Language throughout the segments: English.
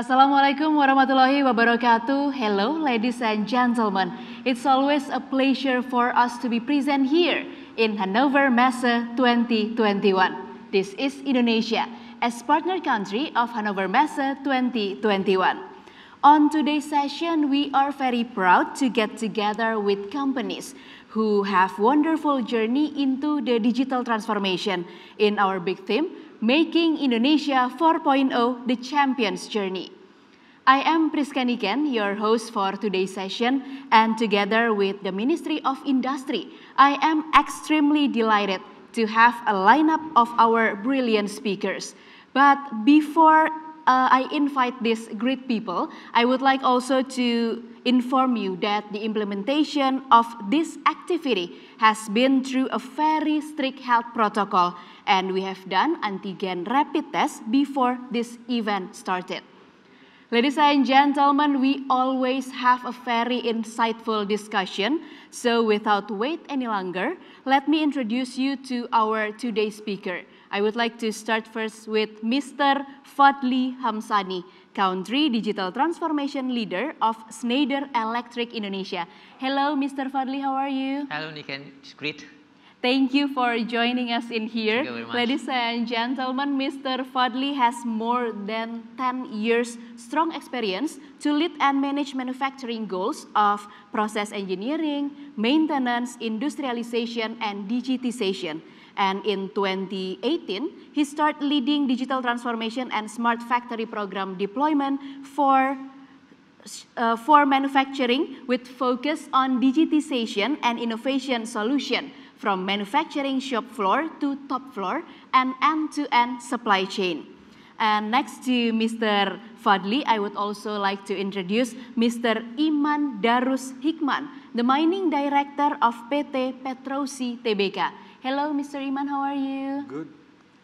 Assalamualaikum warahmatullahi wabarakatuh. Hello, ladies and gentlemen. It's always a pleasure for us to be present here in Hanover Messe 2021. This is Indonesia as partner country of Hanover Messe 2021. On today's session, we are very proud to get together with companies who have wonderful journey into the digital transformation in our big theme Making Indonesia 4.0 The Champion's Journey. I am Priska Niken, your host for today's session, and together with the Ministry of Industry, I am extremely delighted to have a lineup of our brilliant speakers. But before uh, I invite these great people, I would like also to inform you that the implementation of this activity has been through a very strict health protocol and we have done antigen rapid test before this event started. Ladies and gentlemen, we always have a very insightful discussion. So without wait any longer, let me introduce you to our today's speaker. I would like to start first with Mr. Fadli Hamsani, Country Digital Transformation Leader of Schneider Electric Indonesia. Hello, Mr. Fadli, how are you? Hello, Niken. It's great Thank you for joining us in here. Ladies and gentlemen, Mr. Fadli has more than 10 years strong experience to lead and manage manufacturing goals of process engineering, maintenance, industrialization, and digitization. And in 2018, he started leading digital transformation and smart factory program deployment for uh, for manufacturing with focus on digitization and innovation solution from manufacturing shop floor to top floor and end-to-end -end supply chain. And next to Mr. Fadli, I would also like to introduce Mr. Iman Darus Hikman, the Mining Director of PT Petrosi Tbk. Hello, Mr. Iman, how are you? Good.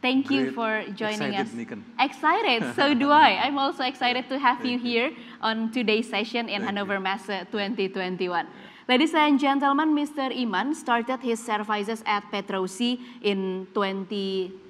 Thank Great. you for joining excited, us. Excited, so do I. I'm also excited to have Thank you here on today's session in Thank Hanover Messe 2021. Yeah. Ladies and gentlemen, Mr. Iman started his services at Petrosi in 2012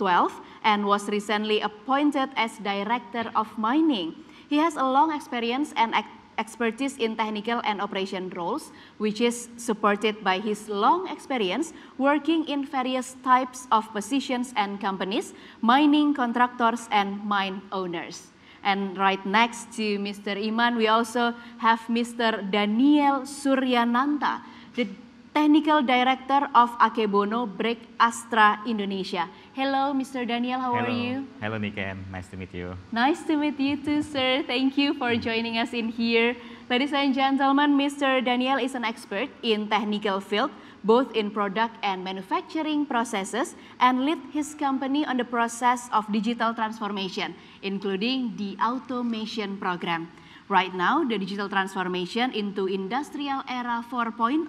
and was recently appointed as Director of Mining. He has a long experience and expertise in technical and operation roles, which is supported by his long experience working in various types of positions and companies, mining contractors and mine owners. And right next to Mr. Iman, we also have Mr. Daniel Suryananta, the Technical Director of Akebono Break Astra Indonesia. Hello, Mr. Daniel, how Hello. are you? Hello, Niken. Nice to meet you. Nice to meet you too, sir. Thank you for mm. joining us in here. Ladies and gentlemen, Mr. Daniel is an expert in technical field both in product and manufacturing processes and lead his company on the process of digital transformation, including the automation program. Right now, the digital transformation into industrial era 4.0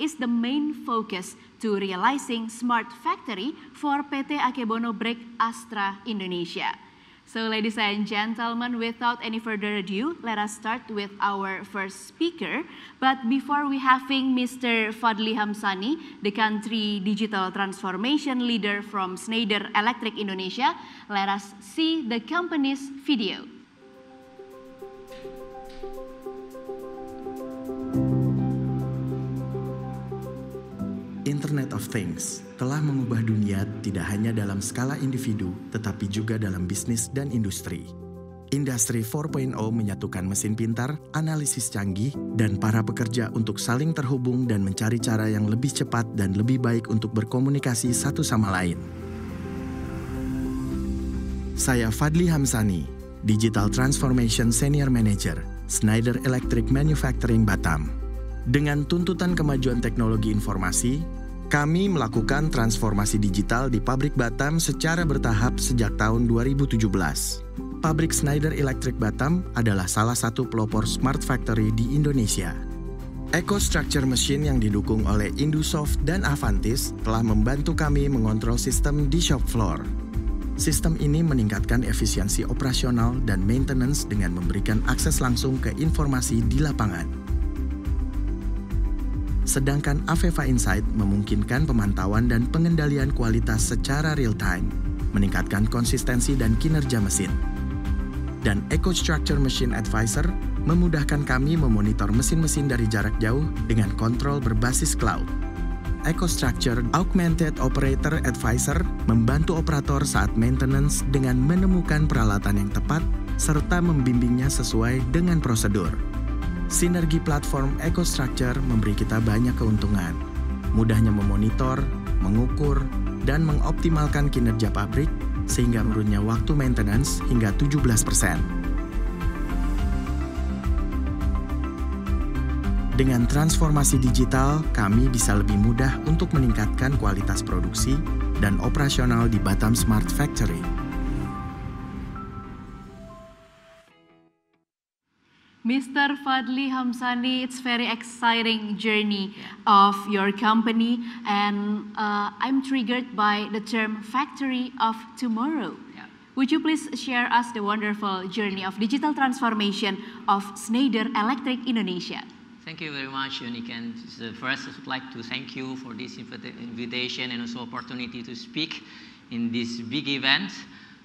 is the main focus to realizing smart factory for PT Akebono Break Astra Indonesia. So ladies and gentlemen, without any further ado, let us start with our first speaker. But before we having Mr. Fadli Hamsani, the country digital transformation leader from Schneider Electric Indonesia, let us see the company's video. Internet of Things telah mengubah dunia tidak hanya dalam skala individu, tetapi juga dalam bisnis dan industri. Industri 4.0 menyatukan mesin pintar, analisis canggih, dan para pekerja untuk saling terhubung dan mencari cara yang lebih cepat dan lebih baik untuk berkomunikasi satu sama lain. Saya Fadli Hamsani, Digital Transformation Senior Manager, Schneider Electric Manufacturing Batam. Dengan tuntutan kemajuan teknologi informasi, kami melakukan transformasi digital di pabrik Batam secara bertahap sejak tahun 2017. Pabrik Schneider Electric Batam adalah salah satu pelopor smart factory di Indonesia. Eco Structure Machine yang didukung oleh Indusoft dan Avantis telah membantu kami mengontrol sistem di shop floor. Sistem ini meningkatkan efisiensi operasional dan maintenance dengan memberikan akses langsung ke informasi di lapangan. Sedangkan Aveva Insight memungkinkan pemantauan dan pengendalian kualitas secara real-time, meningkatkan konsistensi dan kinerja mesin. Dan EcoStructure Machine Advisor memudahkan kami memonitor mesin-mesin dari jarak jauh dengan kontrol berbasis cloud. EcoStructure Augmented Operator Advisor membantu operator saat maintenance dengan menemukan peralatan yang tepat serta membimbingnya sesuai dengan prosedur sinergi platform EcoStructure memberi kita banyak keuntungan. Mudahnya memonitor, mengukur, dan mengoptimalkan kinerja pabrik sehingga menurunnya waktu maintenance hingga 17%. Dengan transformasi digital, kami bisa lebih mudah untuk meningkatkan kualitas produksi dan operasional di Batam Smart Factory. Mr. Fadli Hamsani, it's very exciting journey of your company, and uh, I'm triggered by the term factory of tomorrow. Yeah. Would you please share us the wonderful journey of digital transformation of Schneider Electric Indonesia? Thank you very much, Unik. And uh, first, I would like to thank you for this invitation and also opportunity to speak in this big event.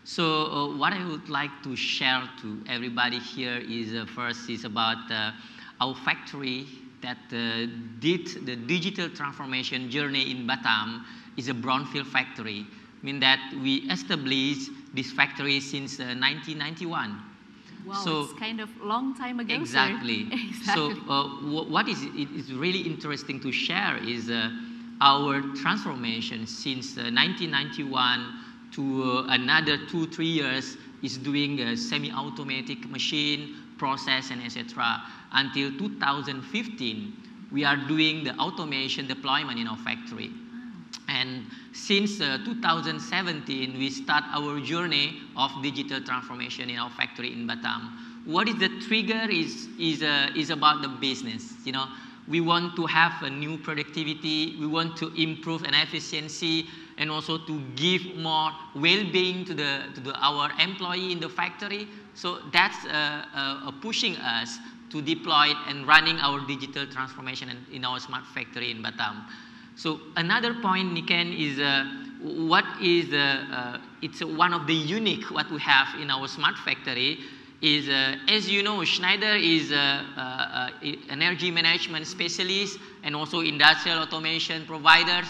So uh, what I would like to share to everybody here is uh, first is about uh, our factory that uh, did the digital transformation journey in Batam is a brownfield factory. mean that we established this factory since 1991. Uh, wow, so, it's kind of long time ago. Exactly. exactly. So uh, what is it is really interesting to share is our transformation since 1991 to uh, another two, three years is doing a semi-automatic machine process and etc. Until 2015, we are doing the automation deployment in our factory. And since uh, 2017, we start our journey of digital transformation in our factory in Batam. What is the trigger is, is, uh, is about the business. You know, we want to have a new productivity, we want to improve an efficiency, and also to give more well-being to, the, to the, our employee in the factory. So that's uh, uh, uh pushing us to deploy and running our digital transformation in, in our smart factory in Batam. So another point, Niken, is uh, what is the, uh, uh, it's one of the unique what we have in our smart factory is, uh, as you know, Schneider is an energy management specialist and also industrial automation providers.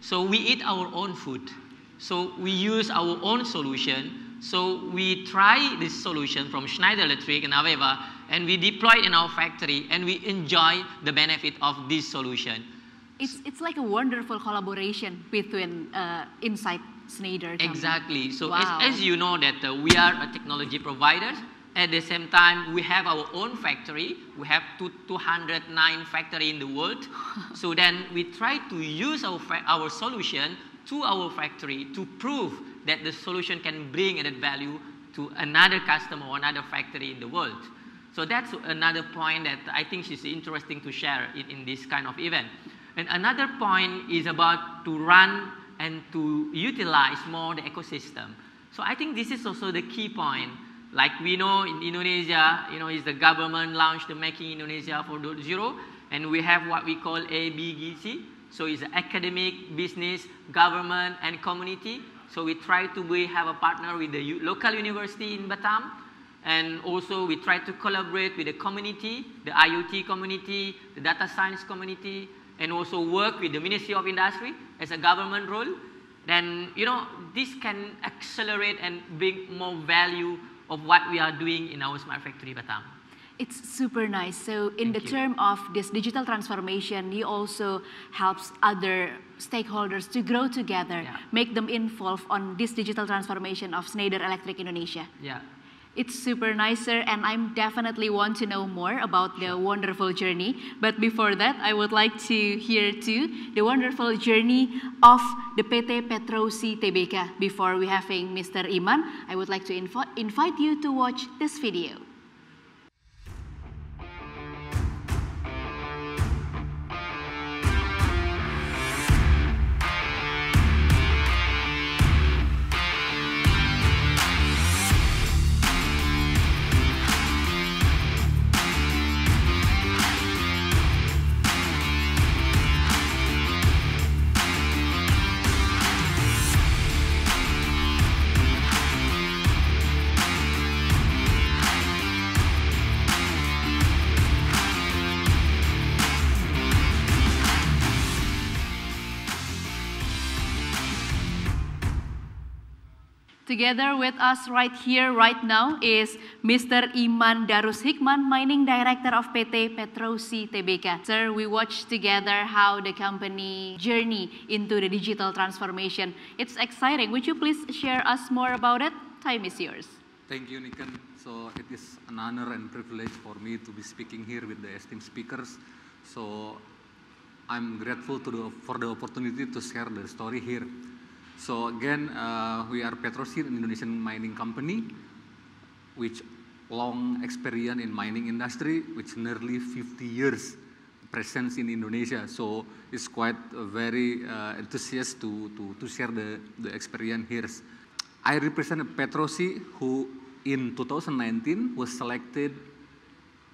So we eat our own food. So we use our own solution. So we try this solution from Schneider Electric and Aveva, and we deploy it in our factory, and we enjoy the benefit of this solution. It's, it's like a wonderful collaboration between uh, Insight Schneider. Company. Exactly. So wow. as, as you know that uh, we are a technology provider, at the same time, we have our own factory. We have two, 209 factory in the world. so then we try to use our, our solution to our factory to prove that the solution can bring added value to another customer or another factory in the world. So that's another point that I think is interesting to share in, in this kind of event. And another point is about to run and to utilize more the ecosystem. So I think this is also the key point like we know in Indonesia, you know, is the government launched the Making Indonesia 4.0, and we have what we call ABGC. So it's academic, business, government, and community. So we try to we have a partner with the local university in Batam, and also we try to collaborate with the community, the IoT community, the data science community, and also work with the Ministry of Industry as a government role. Then you know this can accelerate and bring more value of what we are doing in our Smart Factory Batam. It's super nice. So in Thank the you. term of this digital transformation, you also helps other stakeholders to grow together, yeah. make them involved on this digital transformation of Schneider Electric Indonesia. Yeah, it's super nicer, and I'm definitely want to know more about the wonderful journey. But before that, I would like to hear too the wonderful journey of the PT Petrosi Tbk. Before we having Mr. Iman, I would like to invite invite you to watch this video. Together with us right here, right now is Mr. Iman Darus Hikman, Mining Director of PT Petrosi Tbk. Sir, we watched together how the company journey into the digital transformation. It's exciting. Would you please share us more about it? Time is yours. Thank you, Nikan. So it is an honor and privilege for me to be speaking here with the esteemed speakers. So I'm grateful the, for the opportunity to share the story here. So again, uh, we are Petrosil, an Indonesian mining company, which long experience in mining industry, which nearly 50 years presence in Indonesia. So it's quite very uh, enthusiastic to, to, to share the, the experience here. I represent Petrosi, who in 2019 was selected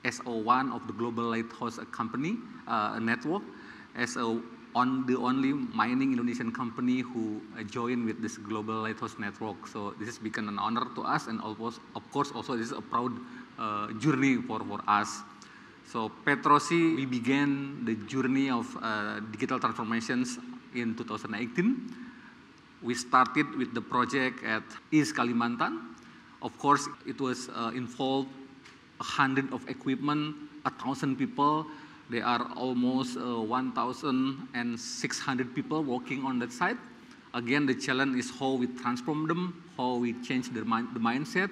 as one of the Global Lighthouse Company uh, network as a on the only mining Indonesian company who uh, joined with this global lighthouse network. So this has become an honor to us and almost, of course also this is a proud uh, journey for, for us. So Petrosi, we began the journey of uh, digital transformations in 2018. We started with the project at East Kalimantan. Of course, it was uh, involved a hundred of equipment, a thousand people, there are almost uh, 1,600 people working on that site. Again, the challenge is how we transform them, how we change the, mind, the mindset.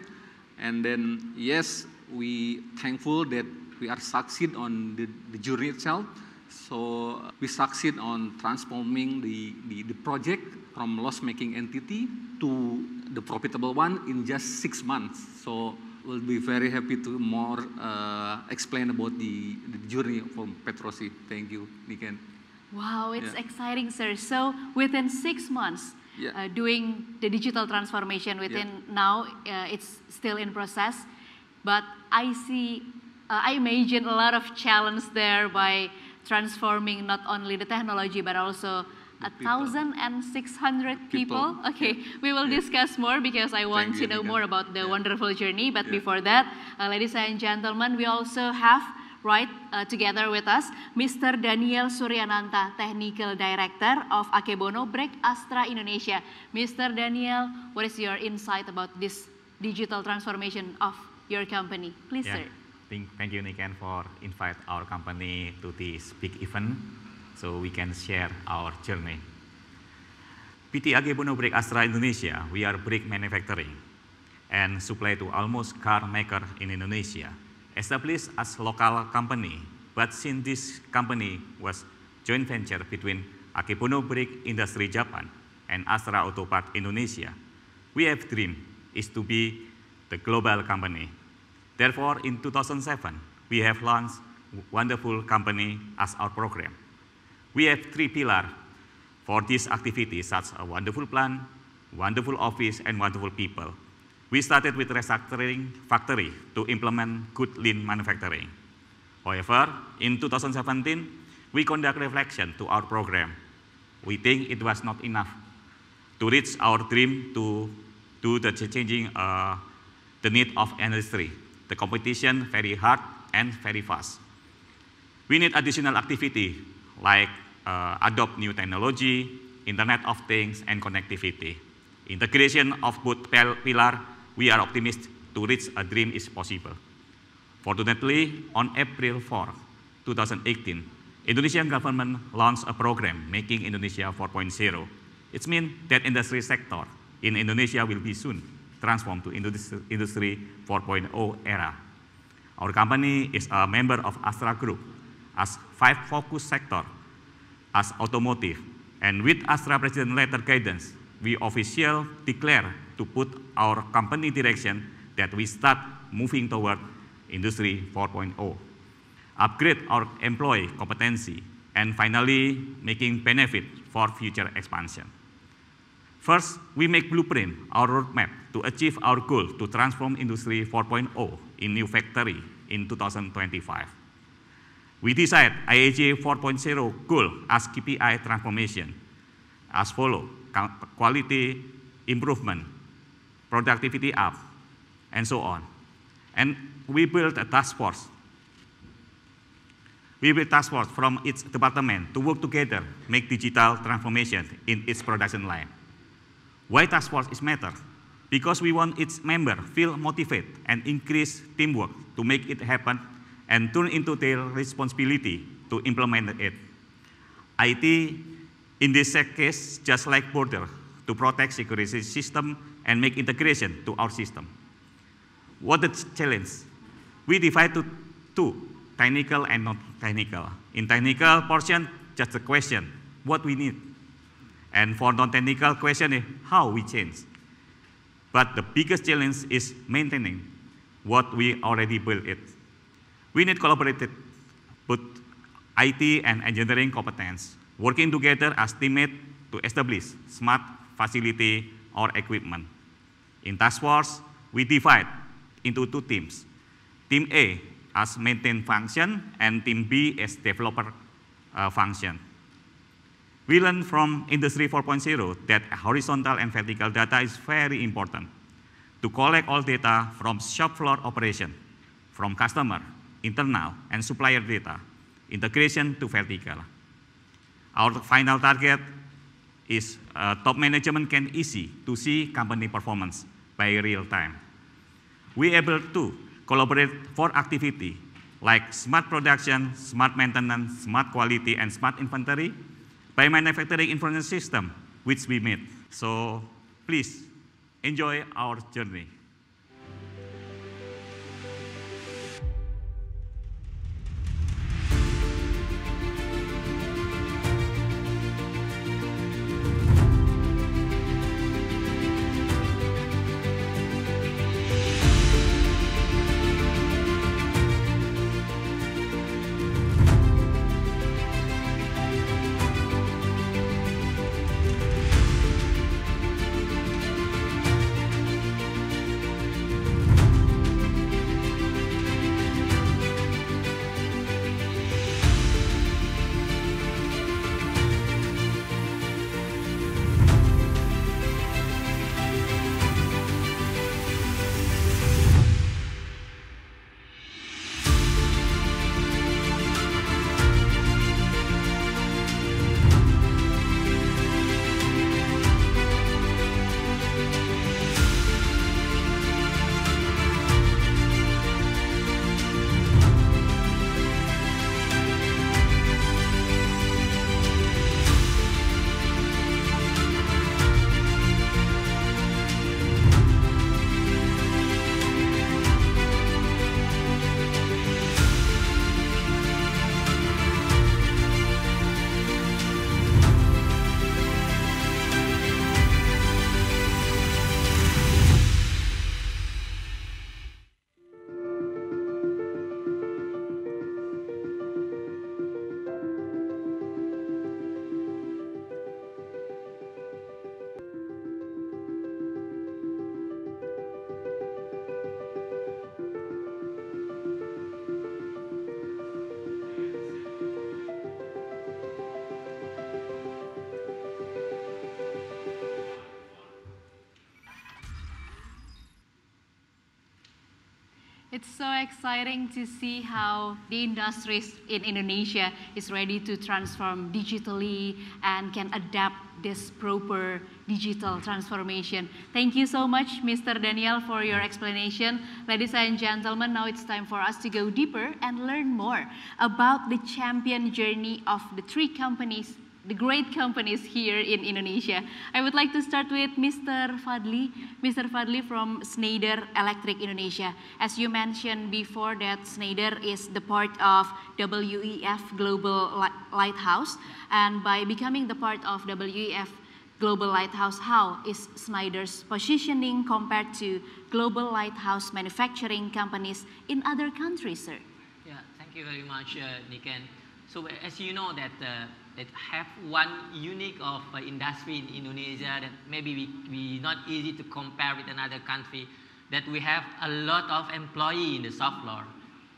And then, yes, we thankful that we are succeed on the, the journey itself. So we succeed on transforming the, the, the project from loss-making entity to the profitable one in just six months. So will be very happy to more uh, explain about the, the journey from Petrosi. Thank you, Niken. Wow, it's yeah. exciting, sir. So within six months, yeah. uh, doing the digital transformation within yeah. now, uh, it's still in process. But I see, uh, I imagine a lot of challenge there by transforming not only the technology, but also a 1,600 people. people. Okay, yeah. we will yeah. discuss more because I want Thank to you, know Nika. more about the yeah. wonderful journey. But before that, uh, ladies and gentlemen, we also have right uh, together with us Mr. Daniel Suryananta, Technical Director of Akebono Break Astra Indonesia. Mr. Daniel, what is your insight about this digital transformation of your company? Please, sir. Thank, thank you, Niken, for invite our company to this big event so we can share our journey. PT AG Bono Brake Astra Indonesia, we are brick manufacturing and supply to almost car maker in Indonesia. Established as local company, but since this company was joint venture between Akebono Brick Industry Japan and Astra Auto Part Indonesia, we have dream is to be the global company. Therefore, in 2007, we have launched wonderful company as our program. We have three pillars for this activity: such a wonderful plan, wonderful office, and wonderful people. We started with restructuring factory to implement good lean manufacturing. However, in 2017, we conduct reflection to our program. We think it was not enough to reach our dream to do the changing uh, the need of industry. The competition very hard and very fast. We need additional activity like uh, adopt new technology, Internet of Things, and connectivity. Integration of both pillar, we are optimist to reach a dream is possible. Fortunately, on April 4, 2018, Indonesian government launched a program, Making Indonesia 4.0. It means that industry sector in Indonesia will be soon transformed to Industry 4.0 era. Our company is a member of Astra Group, as five focus sector as automotive. And with Astra President letter guidance, we officially declare to put our company direction that we start moving toward Industry 4.0, upgrade our employee competency, and finally making benefit for future expansion. First, we make blueprint, our roadmap, to achieve our goal to transform Industry 4.0 in new factory in 2025. We decide IAG 4.0 goal as KPI transformation as follow, quality improvement, productivity up, and so on. And we build a task force. We build task force from each department to work together, make digital transformation in its production line. Why task force is matter? Because we want its member feel motivated and increase teamwork to make it happen and turn into their responsibility to implement it. IT, in this case, just like border, to protect security system and make integration to our system. What the challenge? We divide to two, technical and non-technical. In technical portion, just a question, what we need. And for non-technical question is eh, how we change. But the biggest challenge is maintaining what we already built it. We need collaborative with IT and engineering competence, working together as teammates to establish smart facility or equipment. In task force, we divide into two teams. Team A as maintain function and team B as developer uh, function. We learned from Industry 4.0 that horizontal and vertical data is very important to collect all data from shop floor operation, from customer, internal and supplier data, integration to vertical. Our final target is uh, top management can easy to see company performance by real time. We able to collaborate for activity like smart production, smart maintenance, smart quality, and smart inventory by manufacturing information system, which we made. So please enjoy our journey. It's so exciting to see how the industries in Indonesia is ready to transform digitally and can adapt this proper digital transformation. Thank you so much, Mr. Daniel, for your explanation. Ladies and gentlemen, now it's time for us to go deeper and learn more about the champion journey of the three companies the great companies here in Indonesia. I would like to start with Mr. Fadli. Mr. Fadli from Schneider Electric Indonesia. As you mentioned before that Schneider is the part of WEF Global Lighthouse and by becoming the part of WEF Global Lighthouse, how is Schneider's positioning compared to global lighthouse manufacturing companies in other countries, sir? Yeah, thank you very much, uh, Niken. So as you know that uh, that have one unique of uh, industry in Indonesia that maybe we, we not easy to compare with another country that we have a lot of employee in the soft floor,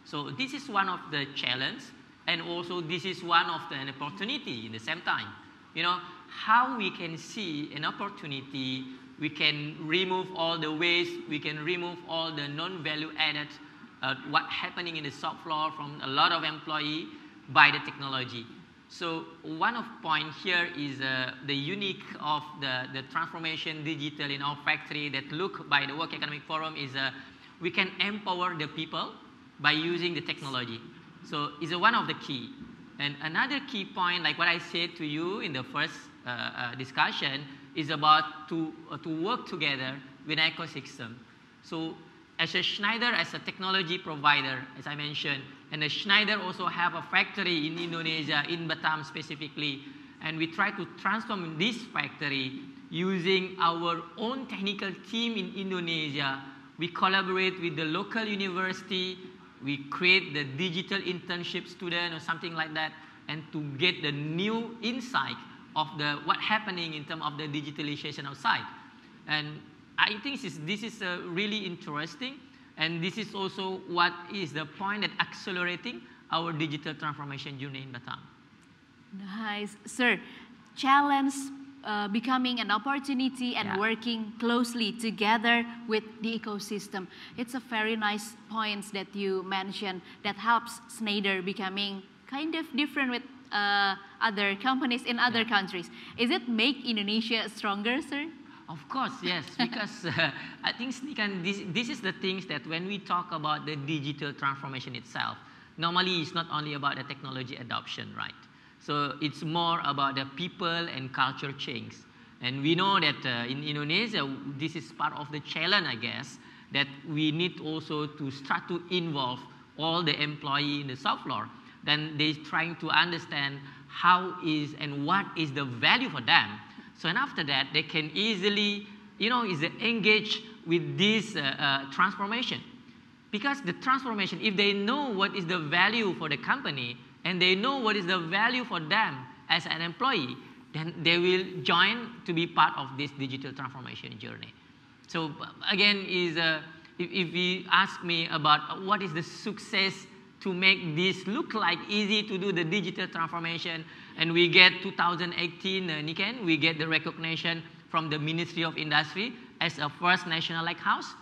So this is one of the challenge and also this is one of the, an opportunity in the same time. You know, how we can see an opportunity, we can remove all the waste, we can remove all the non-value added uh, what happening in the soft floor from a lot of employee by the technology. So one of point here is uh, the unique of the, the transformation digital in our factory that look by the Work Economic Forum is uh, we can empower the people by using the technology. So it's uh, one of the key. And another key point, like what I said to you in the first uh, uh, discussion, is about to, uh, to work together with an ecosystem. So as a Schneider, as a technology provider, as I mentioned, and the Schneider also have a factory in Indonesia, in Batam specifically, and we try to transform this factory using our own technical team in Indonesia. We collaborate with the local university, we create the digital internship student or something like that, and to get the new insight of the what happening in terms of the digitalization outside. And I think this is, this is uh, really interesting, and this is also what is the point at accelerating our digital transformation journey in Batam. Nice. Sir, challenge uh, becoming an opportunity and yeah. working closely together with the ecosystem. It's a very nice points that you mentioned that helps Snyder becoming kind of different with uh, other companies in other yeah. countries. Is it make Indonesia stronger, sir? Of course, yes, because uh, I think this, this is the things that when we talk about the digital transformation itself, normally it's not only about the technology adoption, right? So it's more about the people and culture change. And we know that uh, in Indonesia, this is part of the challenge, I guess, that we need also to start to involve all the employee in the shop floor. Then they're trying to understand how is and what is the value for them so, and after that, they can easily, you know, is engage with this uh, uh, transformation. Because the transformation, if they know what is the value for the company and they know what is the value for them as an employee, then they will join to be part of this digital transformation journey. So again, is uh, if, if you ask me about what is the success to make this look like easy to do the digital transformation. And we get 2018, uh, Niken, we get the recognition from the Ministry of Industry as a first national lighthouse.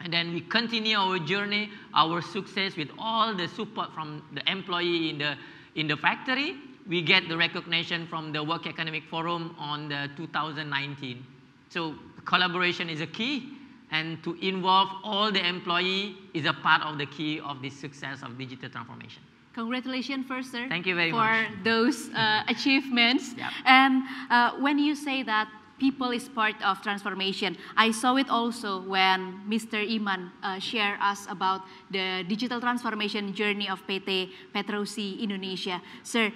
And then we continue our journey, our success with all the support from the employee in the, in the factory. We get the recognition from the Work Economic Forum on the 2019. So collaboration is a key and to involve all the employee is a part of the key of the success of digital transformation. Congratulations first, sir. Thank you very for much. For those uh, achievements. Yep. And uh, when you say that people is part of transformation. I saw it also when Mr. Iman uh, shared us about the digital transformation journey of PT Petrosi Indonesia. Sir,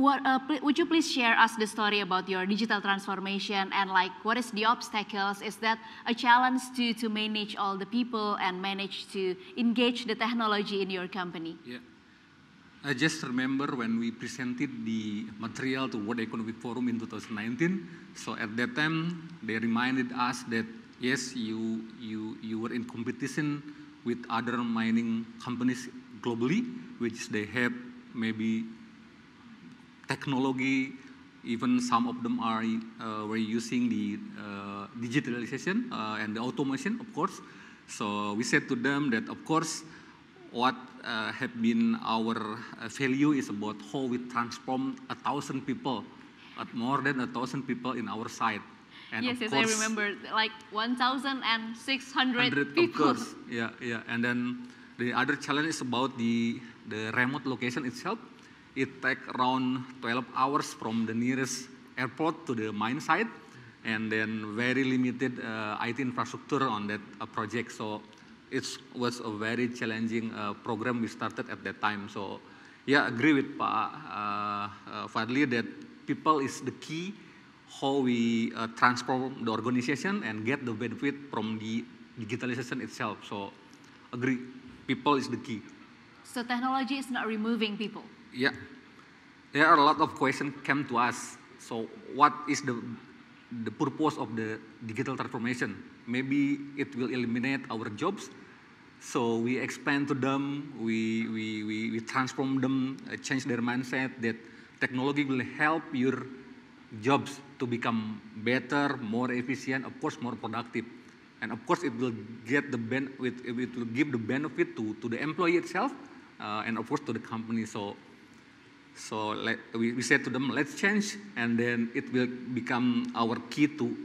what, uh, would you please share us the story about your digital transformation and like what is the obstacles? Is that a challenge to, to manage all the people and manage to engage the technology in your company? Yeah. I just remember when we presented the material to World Economic Forum in 2019. So at that time, they reminded us that yes, you, you, you were in competition with other mining companies globally, which they have maybe technology, even some of them are uh, were using the uh, digitalization uh, and the automation, of course. So we said to them that, of course, what uh, have been our uh, value is about how we transform a thousand people, at uh, more than a thousand people in our site. And yes, yes, I remember, like 1,600 people. Of course, yeah, yeah. And then the other challenge is about the, the remote location itself. It takes around 12 hours from the nearest airport to the mine site, and then very limited uh, IT infrastructure on that uh, project. So it was a very challenging uh, program we started at that time. So yeah, agree with Pak uh, uh, Fadli that people is the key how we uh, transform the organization and get the benefit from the digitalization itself. So agree, people is the key. So technology is not removing people. Yeah. There are a lot of questions came to us. So what is the, the purpose of the digital transformation? Maybe it will eliminate our jobs. So we expand to them, we, we, we, we transform them, uh, change their mindset that technology will help your jobs to become better, more efficient, of course more productive. And of course it will get the ben it, it will give the benefit to, to the employee itself uh, and of course to the company. So so let, we, we said to them, let's change, and then it will become our key to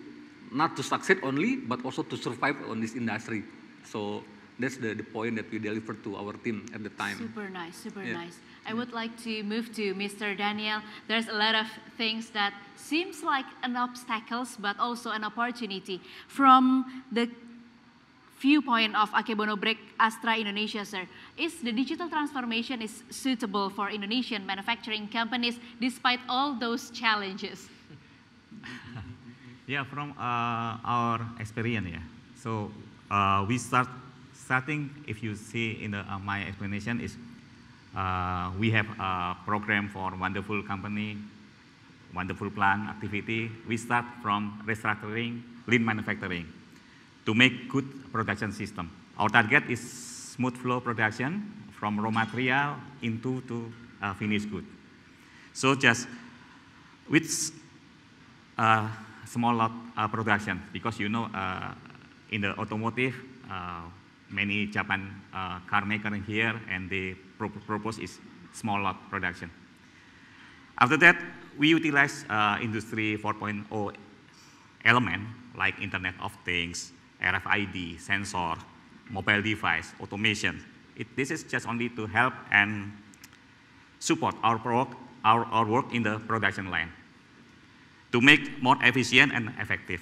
not to succeed only, but also to survive on this industry. So that's the, the point that we delivered to our team at the time. Super nice, super yeah. nice. I would like to move to Mr. Daniel. There's a lot of things that seems like an obstacles, but also an opportunity from the viewpoint of Akebono Break Astra Indonesia, sir, is the digital transformation is suitable for Indonesian manufacturing companies despite all those challenges? yeah, from uh, our experience, yeah. So uh, we start starting. If you see in the, uh, my explanation, is uh, we have a program for wonderful company, wonderful plan activity. We start from restructuring, lean manufacturing to make good production system. Our target is smooth flow production from raw material into to uh, finished good. So just with uh, small lot uh, production, because you know uh, in the automotive, uh, many Japan uh, car maker here and the pro propose is small lot production. After that, we utilize uh, Industry 4.0 element like Internet of Things, RFID, sensor, mobile device, automation. It, this is just only to help and support our, work, our, our work in the production line to make more efficient and effective.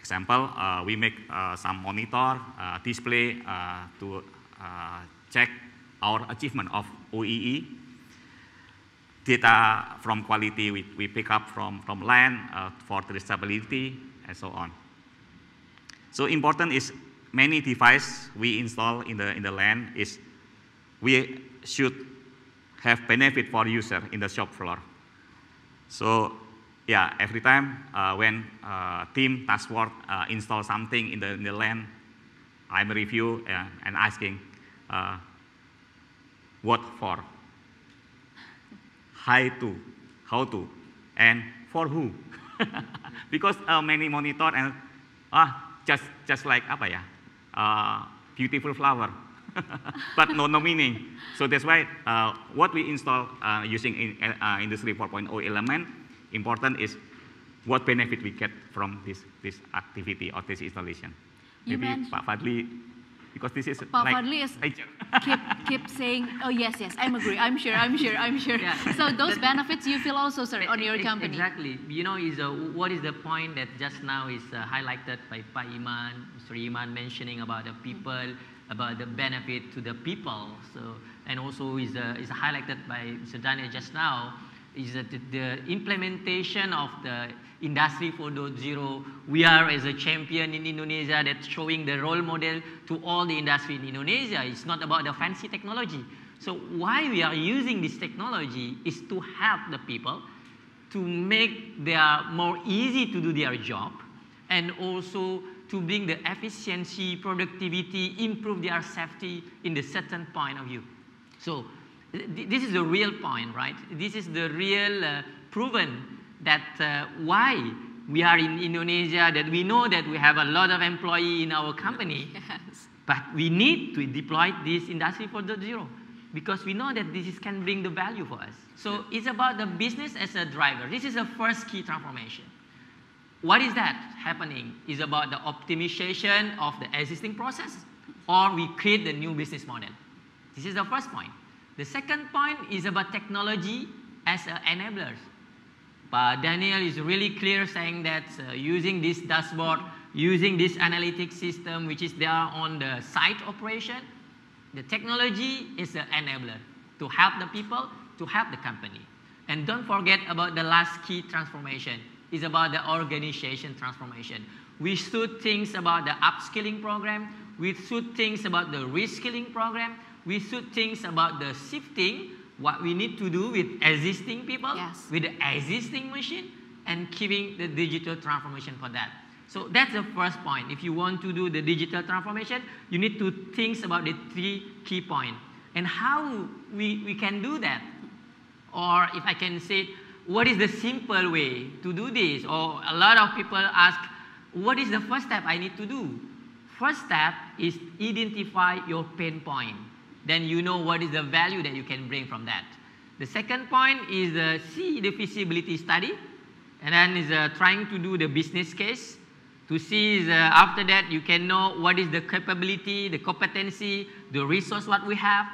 Example, uh, we make uh, some monitor, uh, display uh, to uh, check our achievement of OEE. Data from quality we, we pick up from, from land uh, for traceability and so on. So important is many devices we install in the, in the LAN is we should have benefit for user in the shop floor. So yeah, every time uh, when uh, team task force uh, install something in the, in the LAN, I'm review uh, and asking uh, what for, how to, how to, and for who. because uh, many monitor and ah, just, just like apa ya, uh, beautiful flower, but no, no meaning. So that's why uh, what we install uh, using in, uh, Industry 4.0 element, important is what benefit we get from this, this activity or this installation. You Maybe Pak Fadli because this is but like Lee is keep keep saying, oh yes, yes, I'm agree, I'm sure, I'm sure, I'm sure. Yeah. So those benefits you feel also sorry on your company. Exactly. You know, is uh, what is the point that just now is uh, highlighted by Pak Iman, Mr. Iman mentioning about the people, mm -hmm. about the benefit to the people. So and also is uh, is highlighted by Mr. Daniel just now is that the implementation of the Industry 4.0. We are as a champion in Indonesia that's showing the role model to all the industry in Indonesia. It's not about the fancy technology. So why we are using this technology is to help the people to make their more easy to do their job and also to bring the efficiency, productivity, improve their safety in the certain point of view. So th this is the real point, right? This is the real uh, proven that uh, why we are in Indonesia, that we know that we have a lot of employee in our company, yes. but we need to deploy this industry 4.0 because we know that this can bring the value for us. So it's about the business as a driver. This is the first key transformation. What is that happening? Is about the optimization of the existing process, or we create the new business model. This is the first point. The second point is about technology as an enabler. But Daniel is really clear saying that uh, using this dashboard, using this analytic system, which is there on the site operation, the technology is an enabler to help the people, to help the company. And don't forget about the last key transformation. It's about the organization transformation. We should think about the upskilling program. We should think about the reskilling program. We should think about the shifting what we need to do with existing people, yes. with the existing machine, and keeping the digital transformation for that. So that's the first point. If you want to do the digital transformation, you need to think about the three key points. And how we, we can do that. Or if I can say, what is the simple way to do this? Or a lot of people ask, what is the first step I need to do? First step is identify your pain point then you know what is the value that you can bring from that. The second point is the see the feasibility study, and then is uh, trying to do the business case to see is uh, after that you can know what is the capability, the competency, the resource what we have.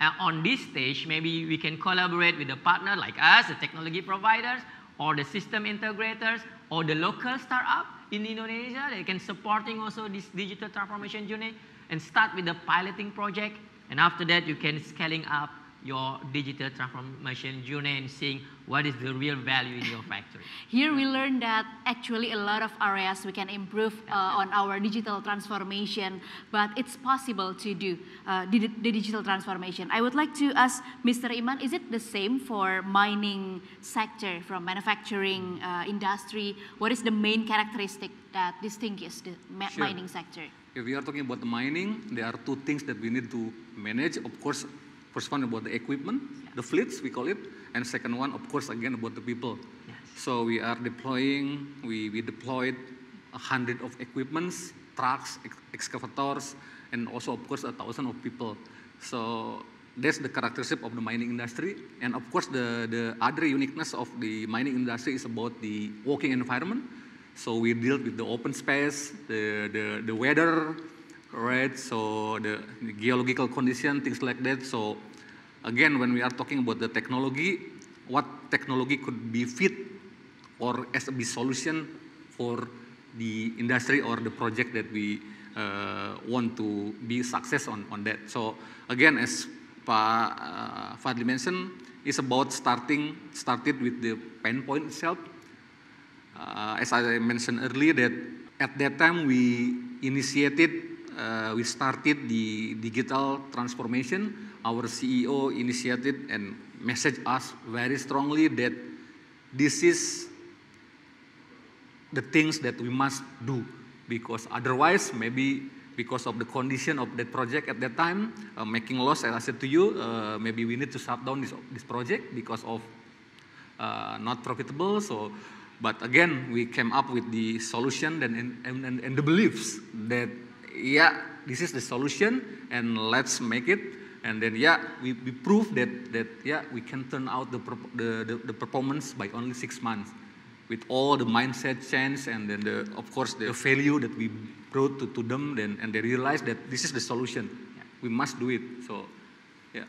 And on this stage, maybe we can collaborate with a partner like us, the technology providers, or the system integrators, or the local startup in Indonesia. that can supporting also this digital transformation journey and start with the piloting project and after that, you can scaling up your digital transformation journey and seeing what is the real value in your factory. Here we learned that actually a lot of areas we can improve uh, on our digital transformation, but it's possible to do uh, the, the, digital transformation. I would like to ask Mr. Iman, is it the same for mining sector, from manufacturing uh, industry? What is the main characteristic that distinguishes the sure. mining sector? If we are talking about the mining, there are two things that we need to manage. Of course, First one about the equipment, yeah. the fleets we call it, and second one, of course, again about the people. Yes. So we are deploying, we, we deployed a hundred of equipments, trucks, ex excavators, and also of course a thousand of people. So that's the characteristic of the mining industry. And of course, the, the other uniqueness of the mining industry is about the working environment. So we deal with the open space, the, the, the weather, right? So the, the geological condition, things like that. So Again, when we are talking about the technology, what technology could be fit or as a solution for the industry or the project that we uh, want to be success on, on that. So again, as Pak uh, Fadli mentioned, it's about starting started with the pain point itself. Uh, as I mentioned earlier, that at that time we initiated, uh, we started the digital transformation our CEO initiated and message us very strongly that this is the things that we must do because otherwise maybe because of the condition of that project at that time uh, making loss as I said to you uh, maybe we need to shut down this, this project because of uh, not profitable so but again we came up with the solution and, and, and, and the beliefs that yeah this is the solution and let's make it and then yeah, we, we proved that that yeah we can turn out the, the, the, the performance by only six months, with all the mindset change and then the of course the value that we brought to, to them then and they realized that this is the solution, yeah. we must do it. So yeah.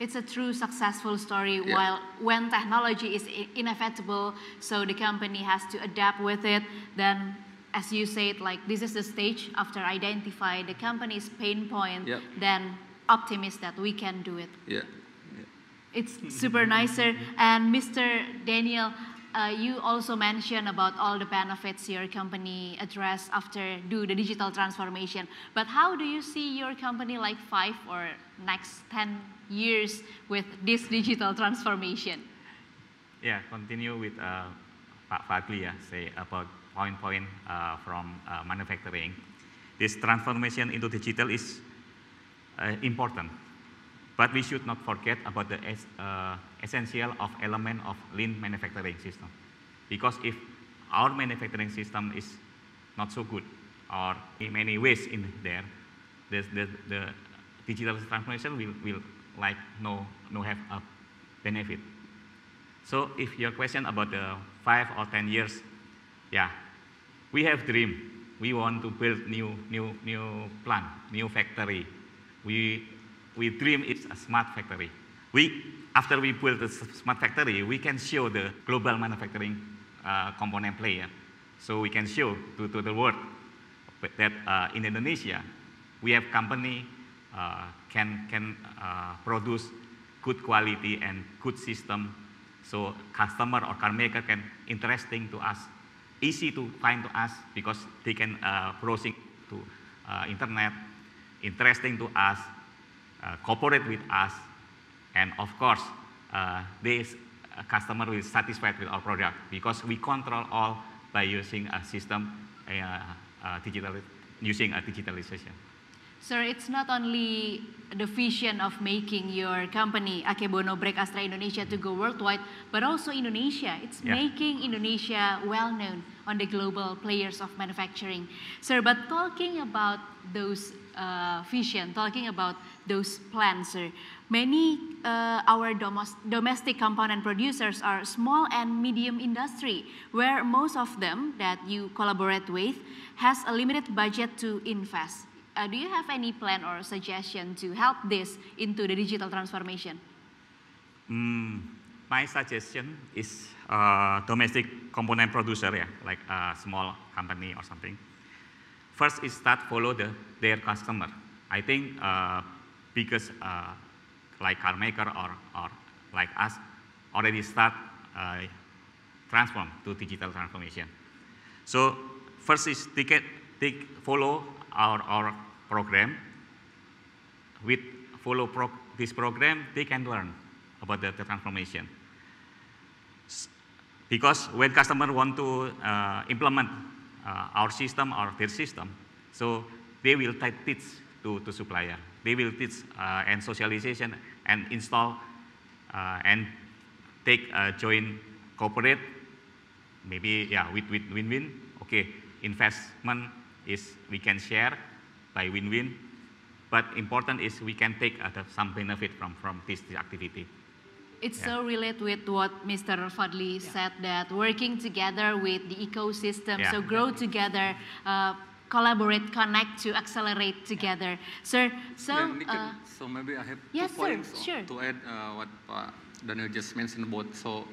It's a true successful story. Yeah. While when technology is inevitable, so the company has to adapt with it. Then as you said, like this is the stage after identify the company's pain point, yep. then optimist that we can do it. Yeah. yeah. It's super nicer. And Mr. Daniel, uh, you also mentioned about all the benefits your company address after do the digital transformation. But how do you see your company like five or next 10 years with this digital transformation? Yeah, continue with uh, Pak Fadli say about point-point uh, from uh, manufacturing. This transformation into digital is uh, important. But we should not forget about the es uh, essential of element of lean manufacturing system. Because if our manufacturing system is not so good, or in many ways in there, the, the, the digital transformation will, will like no, no have a benefit. So if your question about the five or 10 years, yeah, we have dream. We want to build new, new, new plant, new factory, we, we dream it's a smart factory. We, after we build the smart factory, we can show the global manufacturing uh, component player. So we can show to, to the world that uh, in Indonesia, we have company uh, can, can uh, produce good quality and good system so customer or car maker can interesting to us, easy to find to us because they can uh, browsing to uh, internet interesting to us, uh, cooperate with us, and of course, uh, this customer will satisfied with our product because we control all by using a system, uh, uh, digital, using a digitalization. Sir, it's not only the vision of making your company Akebono Break Astra Indonesia to go worldwide, but also Indonesia. It's yeah. making Indonesia well known on the global players of manufacturing. Sir, but talking about those uh, vision, talking about those sir. Many uh, our domestic component producers are small and medium industry, where most of them that you collaborate with has a limited budget to invest. Uh, do you have any plan or suggestion to help this into the digital transformation? Mm, my suggestion is uh, domestic component producer, yeah, like a uh, small company or something. First is that follow the, their customer. I think uh, because uh, like car maker or, or like us already start uh, transform to digital transformation. So first is ticket, take, follow our, our program. With follow pro this program, they can learn about the, the transformation. because when customer want to uh, implement uh, our system or their system. So they will teach to, to supplier. They will teach uh, and socialization and install uh, and take a uh, joint corporate, maybe yeah, with win-win. Okay, investment is we can share by win-win, but important is we can take uh, some benefit from, from this, this activity. It's yeah. so related with what Mr. Fadli yeah. said that working together with the ecosystem, yeah. so grow together, uh, collaborate, connect to accelerate together. Sir, so... Can, uh, so maybe I have yes, two points uh, sure. to add uh, what uh, Daniel just mentioned about. So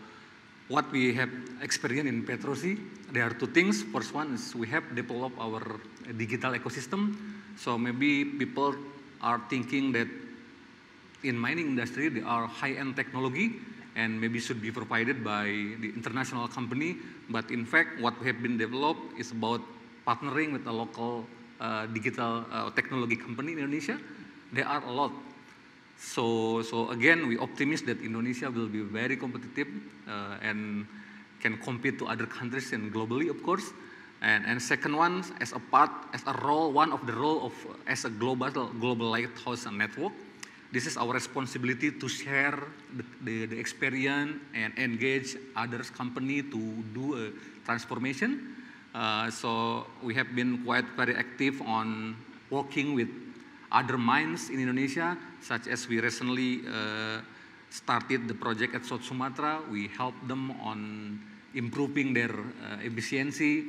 what we have experienced in Petrosi, there are two things. First one is we have developed our digital ecosystem. So maybe people are thinking that in mining industry, they are high-end technology and maybe should be provided by the international company. But in fact, what we have been developed is about partnering with the local uh, digital uh, technology company in Indonesia. There are a lot. So, so again, we optimise that Indonesia will be very competitive uh, and can compete to other countries and globally, of course. And, and second one, as a part, as a role, one of the role of as a global global lighthouse network, this is our responsibility to share the, the, the, experience and engage others company to do a transformation. Uh, so we have been quite very active on working with other mines in Indonesia, such as we recently uh, started the project at South Sumatra. We helped them on improving their uh, efficiency,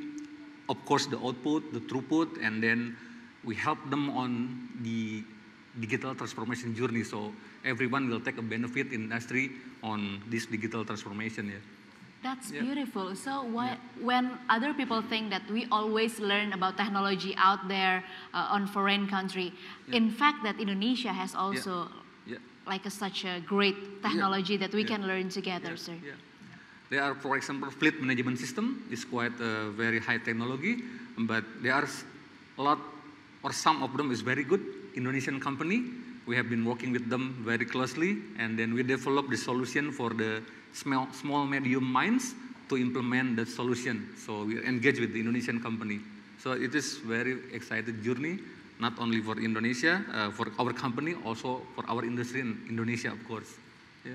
of course the output, the throughput, and then we help them on the digital transformation journey. So everyone will take a benefit in industry on this digital transformation. Yeah. That's yeah. beautiful. So why, yeah. when other people think that we always learn about technology out there uh, on foreign country, yeah. in fact that Indonesia has also like a, such a great technology that we can learn together, sir. There are, for example, fleet management system is quite a very high technology, but there are a lot or some of them is very good, Indonesian company. We have been working with them very closely, and then we developed the solution for the small, small medium mines to implement the solution. So we engage with the Indonesian company. So it is very exciting journey, not only for Indonesia, uh, for our company, also for our industry in Indonesia, of course. Yeah.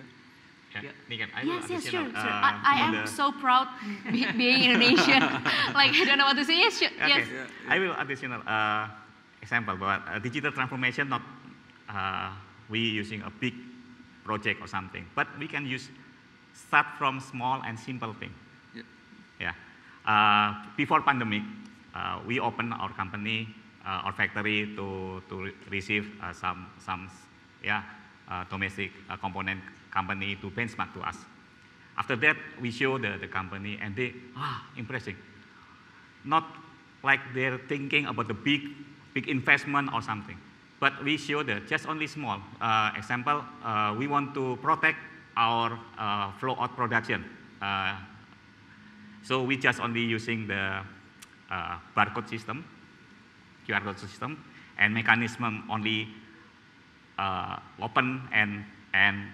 Yeah. Nikan, I yes, yes, sure, uh, sure. I, I am so proud being Indonesian. like I don't know what to say. Yes, sure. Okay. Yes. Yeah, yeah. I will additional. Uh, example, but a uh, digital transformation, not uh, we using a big project or something, but we can use start from small and simple thing. Yeah. yeah. Uh, before pandemic, uh, we open our company, uh, our factory to to receive uh, some some yeah domestic component company to benchmark to us. After that, we show the, the company and they, ah, impressive. Not like they're thinking about the big big investment or something. But we show the just only small uh, example. Uh, we want to protect our uh, flow out production. Uh, so we just only using the uh, barcode system, QR code system, and mechanism only uh, open and, and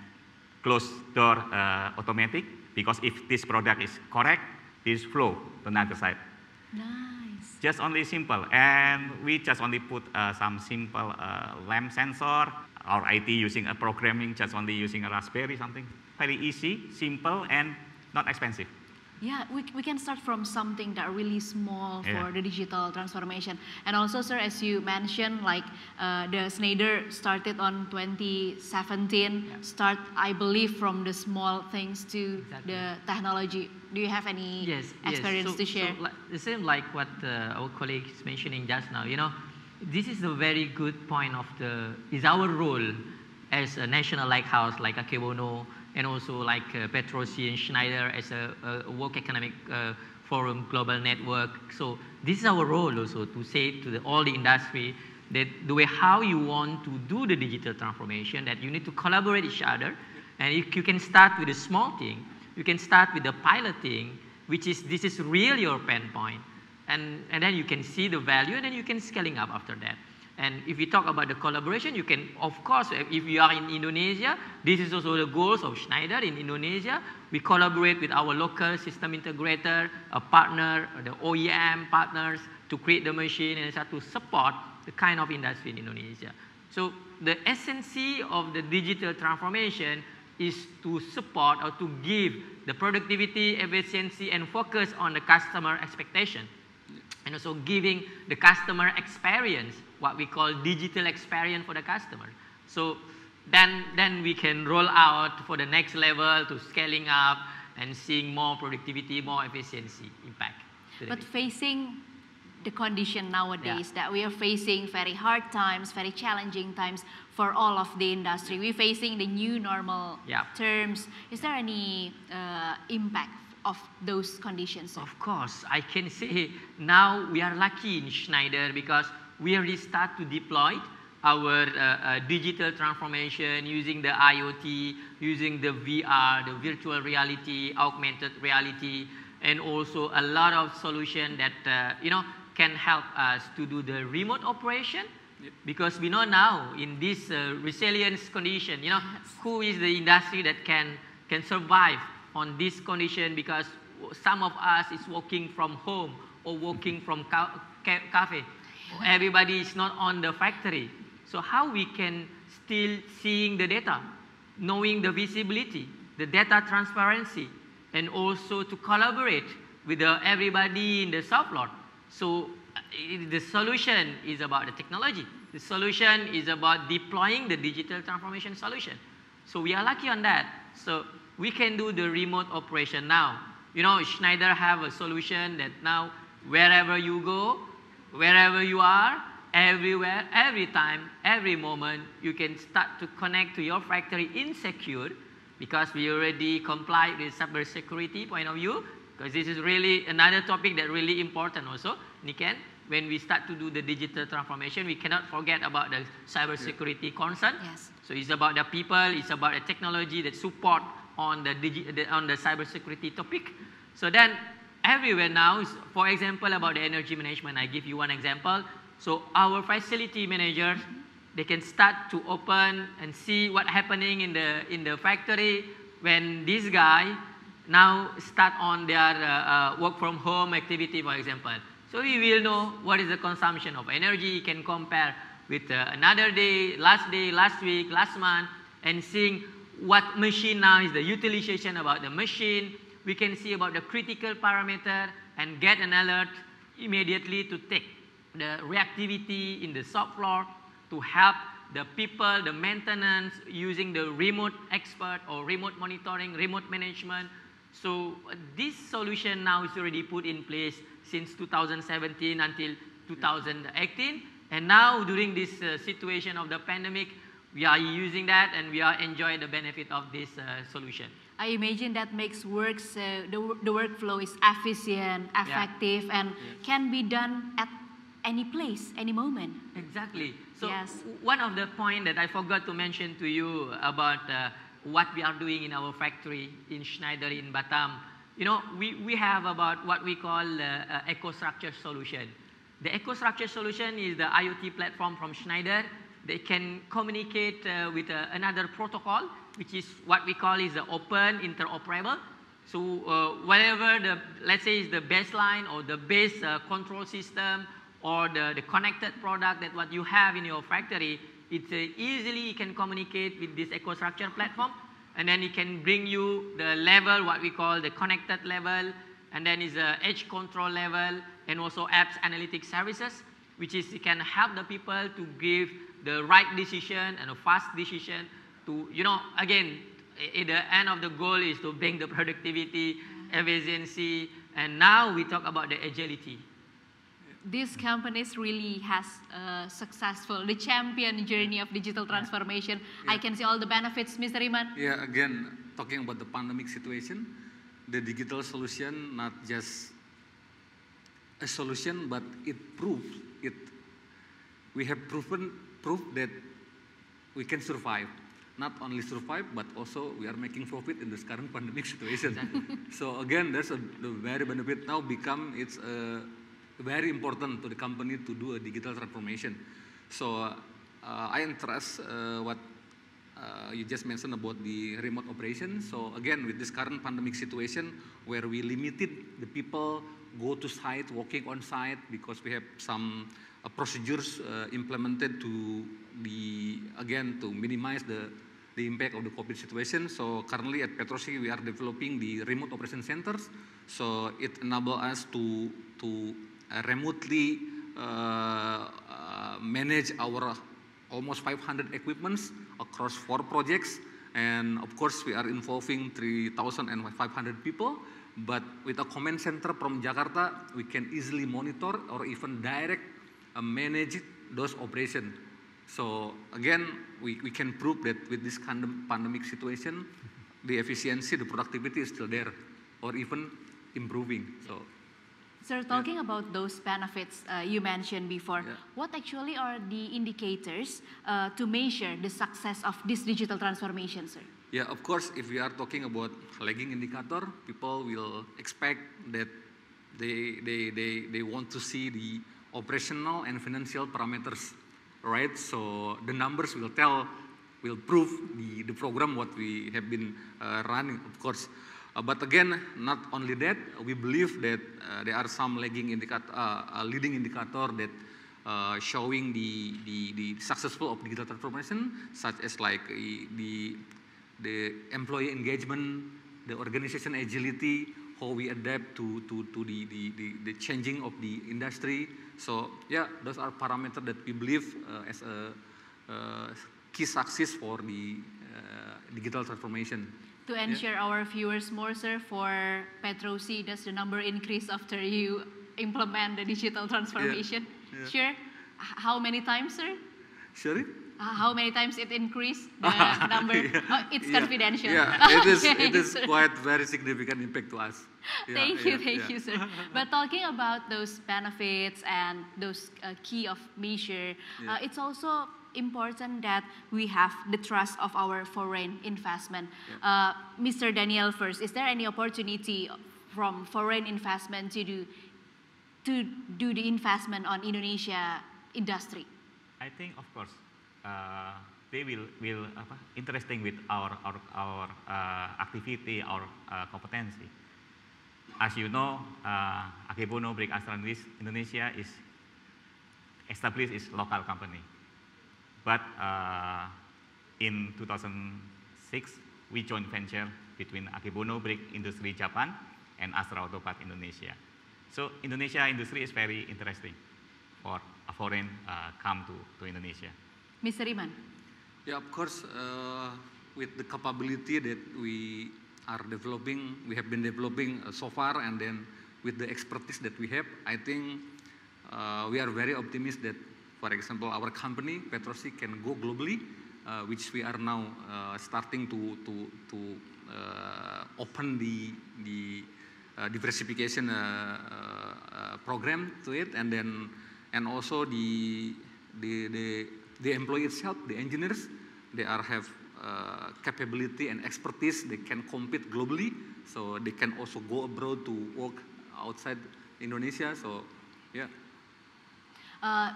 close door automatic because if this product is correct, this flow to another side. Nice just only simple. And we just only put uh, some simple uh, lamp sensor, or IT using a programming, just only using a Raspberry something. Very easy, simple, and not expensive. Yeah, we, we can start from something that really small yeah. for the digital transformation. And also, sir, as you mentioned, like uh, the Snyder started on 2017, yeah. start, I believe, from the small things to exactly. the technology. Do you have any yes, experience yes. So, to share? So, like, the same like what uh, our colleague is mentioning just now, you know, this is a very good point of the, is our role as a national lighthouse like Akebono, and also like uh, Petrosi and Schneider as a, a Work Economic uh, Forum Global Network. So this is our role also to say to the, all the industry that the way how you want to do the digital transformation, that you need to collaborate each other, and you, you can start with a small thing, you can start with the pilot thing, which is this is really your pain point, and, and then you can see the value, and then you can scaling up after that. And if we talk about the collaboration, you can, of course, if you are in Indonesia, this is also the goals of Schneider in Indonesia. We collaborate with our local system integrator, a partner, the OEM partners to create the machine and start to support the kind of industry in Indonesia. So the essence of the digital transformation is to support or to give the productivity, efficiency, and focus on the customer expectation and also giving the customer experience, what we call digital experience for the customer. So then, then we can roll out for the next level to scaling up and seeing more productivity, more efficiency impact. But business. facing the condition nowadays yeah. that we are facing very hard times, very challenging times for all of the industry. We're facing the new normal yeah. terms. Is there any uh, impact of those conditions. Of course, I can say now we are lucky in Schneider because we already start to deploy our uh, uh, digital transformation using the IoT, using the VR, the virtual reality, augmented reality, and also a lot of solution that uh, you know can help us to do the remote operation. Because we know now in this uh, resilience condition, you know, who is the industry that can can survive on this condition because some of us is working from home or working from ca ca cafe. Everybody is not on the factory. So how we can still seeing the data, knowing the visibility, the data transparency, and also to collaborate with the, everybody in the sublot. So it, eh, the solution is about the technology. The solution is about deploying the digital transformation solution. So we are lucky on that. So we can do the remote operation now. You know, Schneider have a solution that now wherever you go, wherever you are, everywhere, every time, every moment, you can start to connect to your factory in secure because we already comply with cyber security point of view because this is really another topic that really important also. Niken, when we start to do the digital transformation, we cannot forget about the cyber security concern. Yes. So it's about the people, it's about the technology that support on the, digi, the, on the cybersecurity topic. So then everywhere now, for example, about the energy management, I give you one example. So our facility managers, they can start to open and see what happening in the, in the factory when this guy now start on their uh, uh, work from home activity, for example. So we will know what is the consumption of energy, you can compare with uh, another day, last day, last week, last month, and seeing what machine now is the utilization about the machine. We can see about the critical parameter and get an alert immediately to take the reactivity in the floor to help the people, the maintenance using the remote expert or remote monitoring, remote management. So uh, this solution now is already put in place since 2017 until 2018. And now during this uh, situation of the pandemic, we are using that and we are enjoying the benefit of this uh, solution. I imagine that makes works uh, the, the workflow is efficient, effective, yeah. and can be done at any place, any moment. Exactly. So yes. one of the point that I forgot to mention to you about uh, what we are doing in our factory in Schneider in Batam, you know, we, we have about what we call uh, uh ecostructure solution. The ecostructure solution is the IoT platform from Schneider they can communicate uh, with uh, another protocol, which is what we call is the open interoperable. So uh, whatever the, let's say is the baseline or the base uh, control system or the, the connected product that what you have in your factory, it uh, easily can communicate with this EcoStruxure platform and then it can bring you the level, what we call the connected level, and then is the edge control level, and also apps analytic services, which is it can help the people to give the right decision and a fast decision to, you know, again, at the end of the goal is to bring the productivity, efficiency, and now we talk about the agility. These companies really has a successful the champion journey of digital transformation. Yeah. I can see all the benefits, Mr. Iman. Yeah, again, talking about the pandemic situation, the digital solution not just a solution, but it proved it. We have proven prove that we can survive. Not only survive, but also we are making profit in this current pandemic situation. Exactly. so again, that's a, the very benefit now become it's very important to the company to do a digital transformation. So uh, I entrust uh, what uh, you just mentioned about the remote operation. So again, with this current pandemic situation where we limited the people go to site, working on site because we have some uh, procedures uh, implemented to again to minimize the the impact of the COVID situation. So currently at Petrosi we are developing the remote operation centers. So it enable us to to uh, remotely uh, uh, manage our almost 500 equipments across four projects. And of course we are involving 3,500 people. But with a command center from Jakarta, we can easily monitor or even direct uh, manage those operations. So again, we, we can prove that with this kind of pandemic situation, the efficiency, the productivity is still there, or even improving. So, Sir, talking yeah. about those benefits uh, you mentioned before, yeah. what actually are the indicators uh, to measure the success of this digital transformation, sir? Yeah, of course, if we are talking about lagging indicator, people will expect that they, they, they, they want to see the operational and financial parameters, right? So the numbers will tell, will prove the, the program what we have been uh, running, of course. Uh, but again, not only that, we believe that uh, there are some lagging indicator, uh, uh, leading indicator that uh, showing the, the, the successful of digital transformation, such as like the, the employee engagement, the organization agility, how we adapt to, to, to the, the, the, the changing of the industry, So yeah, those are parameters that we believe uh, as a uh, key success for the uh, digital transformation. To ensure yeah. our viewers more, sir, for Petrosi, does the number increase after you implement the digital transformation? Yeah. Yeah. Sure. How many times, sir? Sure. Uh, how many times it increased the number? yeah. oh, it's confidential. Yeah, yeah. it is, okay, it is quite very significant impact to us. Yeah, thank you, thank you, sir. but talking about those benefits and those uh, key of measure, uh, it's also important that we have the trust of our foreign investment. Uh, Mr. Daniel, first, is there any opportunity from foreign investment to do to do the investment on Indonesia industry? I think, of course, uh, they will, will apa, interesting with our, our, our uh, activity, our uh, competency. As you know, uh, Akebono Break Astra Indonesia is established is local company. But uh, in 2006, we joined venture between Akebono Brick Industry Japan and Astra Autopart Indonesia. So Indonesia industry is very interesting for a foreign uh, come to, to Indonesia. Mr. Iman. Yeah, of course, uh, with the capability that we are developing, we have been developing uh, so far, and then with the expertise that we have, I think uh, we are very optimistic that, for example, our company, Petrosi, can go globally, uh, which we are now uh, starting to, to, to uh, open the, the uh, diversification program to it, and then and also the, the, the the employ itself, the engineers, they are have uh, capability and expertise. They can compete globally, so they can also go abroad to work outside Indonesia. So, yeah. Uh,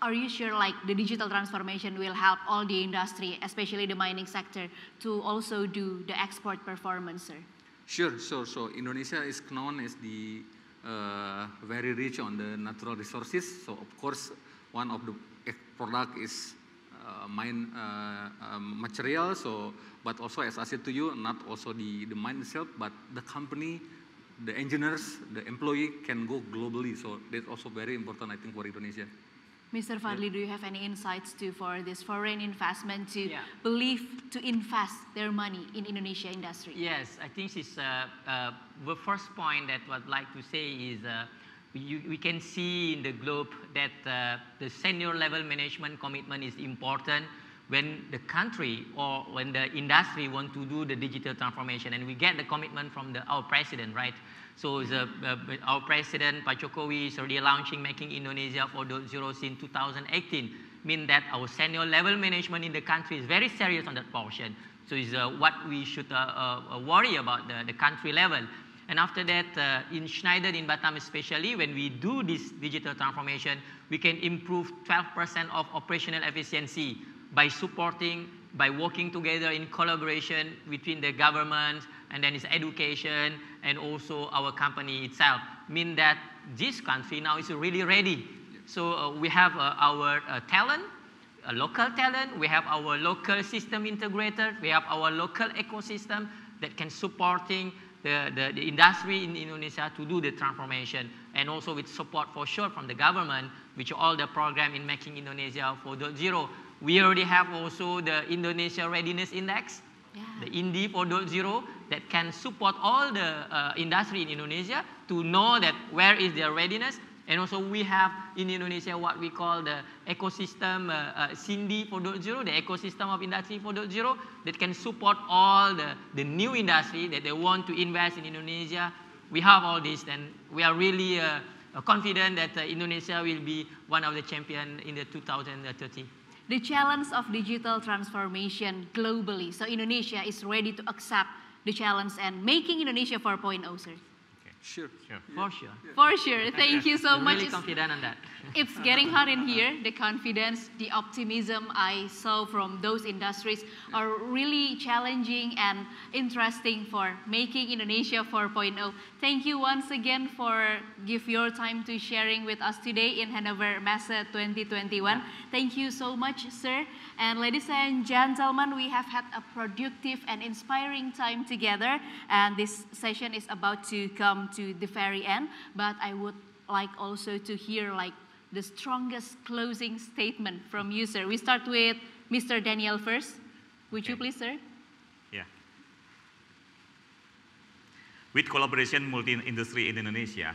are you sure like the digital transformation will help all the industry, especially the mining sector, to also do the export performance, sir? Sure, sure. So Indonesia is known as the uh, very rich on the natural resources. So of course, one of the product is uh, uh, um, material. So, but also as I said to you, not also the, the mine itself, but the company, the engineers, the employee can go globally. So that's also very important, I think, for Indonesia. Mr. Fadli, yeah. do you have any insights to for this foreign investment to yeah. believe to invest their money in Indonesia industry? Yes, I think it's uh, uh, the first point that I'd like to say is uh, you, we can see in the globe that uh, the senior level management commitment is important when the country or when the industry want to do the digital transformation and we get the commitment from the, our president right so the, uh, our president Pak Jokowi is already launching making Indonesia 4.0 since 2018 mean that our senior level management in the country is very serious on that portion so is uh, what we should uh, uh, worry about the, the country level and after that, uh, in Schneider, in Batam especially, when we do this digital transformation, we can improve 12% of operational efficiency by supporting, by working together in collaboration between the government, and then it's education, and also our company itself. Mean that this country now is really ready. So uh, we have uh, our uh, talent, local talent, we have our local system integrator, we have our local ecosystem that can supporting the, the, the, industry in Indonesia to do the transformation and also with support for sure from the government, which all the program in making Indonesia 4.0. We already have also the Indonesia Readiness Index, yeah. the INDI 4.0 that can support all the uh, industry in Indonesia to know that where is their readiness, and also we have in Indonesia what we call the ecosystem uh, uh, Cindy 4.0, the ecosystem of Industry 4.0 that can support all the, the new industry that they want to invest in Indonesia. We have all this and we are really uh, uh confident that uh, Indonesia will be one of the champion in the 2030 the challenge of digital transformation globally. So Indonesia is ready to accept the challenge and making Indonesia 4.0, sir. Sure. sure. For sure. For sure. Thank you so We're much. Really confident on that. it's getting hot in here. The confidence, the optimism I saw from those industries are really challenging and interesting for making Indonesia 4.0. Thank you once again for give your time to sharing with us today in Hanover Massa 2021. Yeah. Thank you so much, sir. And ladies and gentlemen, we have had a productive and inspiring time together. And this session is about to come to the very end, but I would like also to hear like the strongest closing statement from you, sir. We start with Mr. Daniel first. Would okay. you please, sir? Yeah. With collaboration multi-industry in Indonesia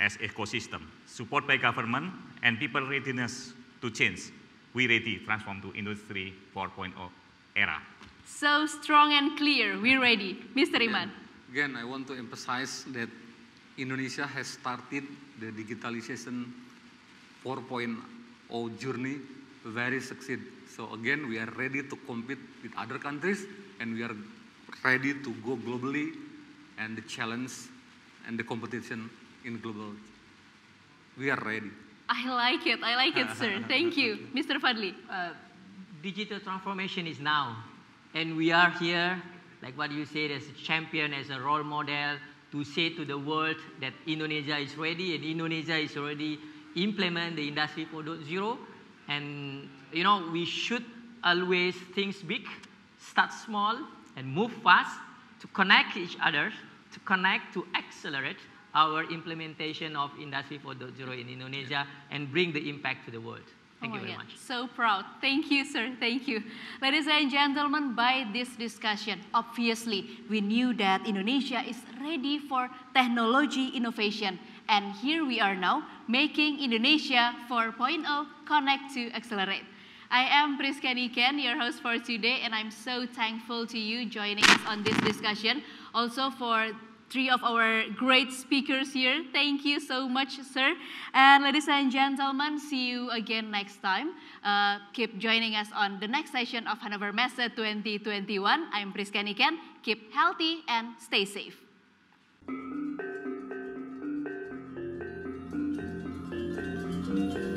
as ecosystem, support by government and people readiness to change, we ready transform to industry 4.0 era. So strong and clear, we're ready. Mr. Iman. Again, I want to emphasize that Indonesia has started the digitalization 4.0 journey very succeed. So again, we are ready to compete with other countries and we are ready to go globally and the challenge and the competition in global. We are ready. I like it. I like it, sir. Thank you. Mr. Fadli. Uh, digital transformation is now. And we are here, like what you said, as a champion, as a role model, to say to the world that Indonesia is ready and Indonesia is already implement the industry 4.0 and you know we should always think big start small and move fast to connect each other to connect to accelerate our implementation of industry 4.0 in indonesia yeah. and bring the impact to the world Thank oh, you very yeah. much. So proud. Thank you, sir. Thank you. Ladies and gentlemen, by this discussion, obviously, we knew that Indonesia is ready for technology innovation. And here we are now, making Indonesia 4.0 connect to accelerate. I am Priska Niken, your host for today, and I'm so thankful to you joining us on this discussion. Also for three of our great speakers here. Thank you so much, sir. And ladies and gentlemen, see you again next time. Uh, keep joining us on the next session of Hanover Messe 2021. I'm Priska Niken. Keep healthy and stay safe. Thank you.